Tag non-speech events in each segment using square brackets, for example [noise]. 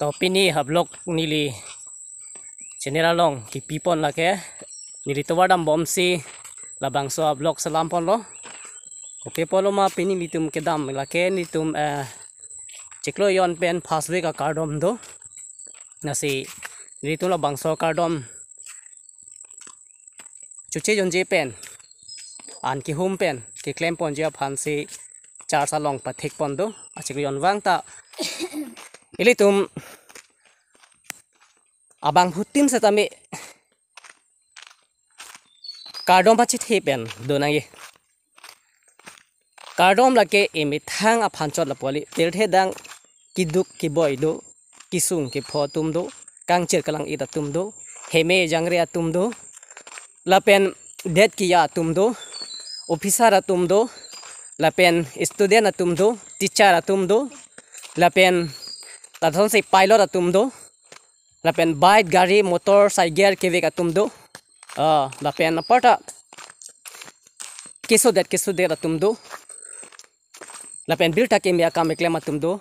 to pini hablok nili generalong ki pipon la ke ya. nili bom bomsi labang so hablok pon lo oke polo ma pini litum kedam la ke ya. nitum eh ceklo yon pen pasway ka kardom do nasi nili tum labang so kardom cuci yon je pen an ki hum pen ki klem pon je apan si char salong patik pon do acik yon wang ta [coughs] ilitum abang hutim sa tami kardom pachit hipen donangi kardom lake emithang aphanchot lapoli telthe dang kiduk kiboy do kisung ki photum do kangchir kalang ida tum do heme jangre atum do lapen det kiya atum do officer तुम दो लपेन student तुम दो teacher तुम दो लपेन tadhon si pilot atum do lapen bike gari motor cycle kevek atum do ah lapen aparta keso det keso det atum do lapen bil tak emia kam eklem atum do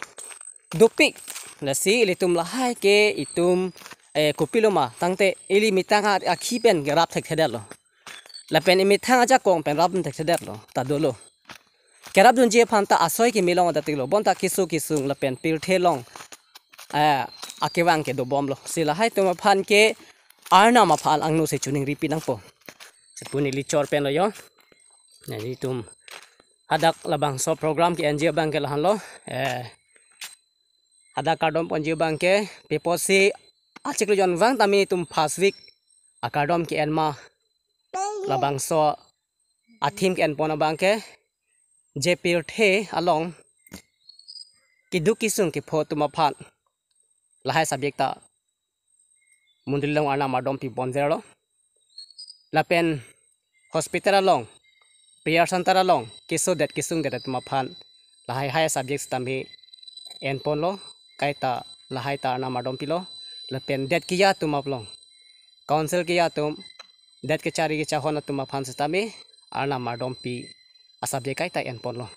dupik lasi litum lahai ke itum eh kopiloma tangte eli mitanga akhipen rap thek thedalo lapen imi thanga ja kong pen rabun thek thedalo tadolo kerab dunje phanta asoi ki milong datilo bonta kisu kisung lapen pil thelong akewang ke do bom lo sila hai tuma phan ke arna ma phal angnu se chuning ripi nang po puni li chor pen lo yo na ni tum hadak labang so program ke NGO bank ke lahan lo eh hadak kadom ponji bank ke peposi achik lo jon wang tami tum pasvik week akadom ke enma labang so athim ke en pon bank ke jepir the along kidukisung ke pho tuma phan ಲಹಾಯ subject ಮುಂದಿಲ್ಲ ಅಣ್ಣ madam bonzer lo ಲಪೆನ್ hospital long prayer center along kisu det kisung det maphan lahai hai subjects tamhi en lo, kaita lahai ta ana madom lo. lepen det kiya tum long council kiya tum det ke chari ke chahona tum maphan sitami ana madom pi kaita en lo.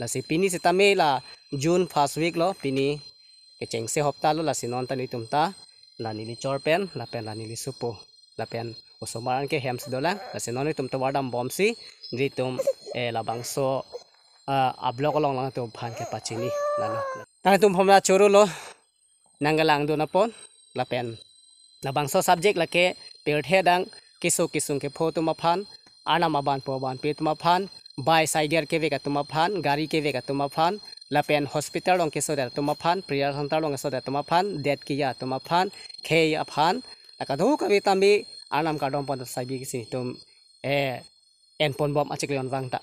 la si pini sitami la june first week lo pini kicheng se hopta lo la sinon tan itum ta la nili chorpen la pen la nili supo la pen usumaran ke hems dolang la sinon itum to wadam bomsi ditum e la bangso ablo ko along lang tum phan ke pachini la la ta tum homla choru lo nanggalang do na pon la pen la bangso subject la ke he dang kisu kisung ke pho tum phan ana ma ban po ban pe tum phan बाय साइगर के वेगा तुम अफान गाड़ी के वेगा तुम Affan lapen hospital long kesoda tumaphan prayer center long kesoda tumaphan det kiya tumaphan khei aphan akadu kabi tambi anam kadom pon sabi kisi tum e en pon bom achik leon wangta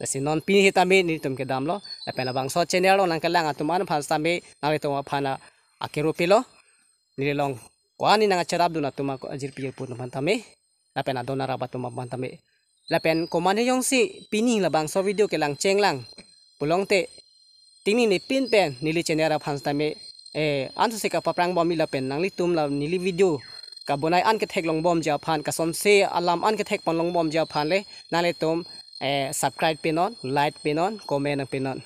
lasi non pi hi tambi ni tum ke lo, lapen bang so channel long nangka langa tuman phan tambi nawi tuma phana akiru pilo ni long kwani nanga do na tuma ko ajir pi pun phan tambi lapen adona rabat tuma phan tambi lapen komane yong si pini labang so video ke lang cheng lang pulong te তিনি নে pin pen নিলি চেনেরা ফান্স টাইমে এ আন সে কা পাপ্রাং বম নিলা পেন নাংলি তুম লা নিলি ভিডিও কা বনাই আন কে থেক লং বম জা ফান কা সম সে আলাম আন কে থেক পন লং বম জা ফান লে নালে তুম এ সাবস্ক্রাইব পেনন লাইক পেনন কমেন্ট পেনন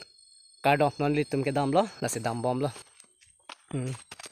কার্ড অফ নন লি তুম কে দাম লো না সে দাম বম লো হুম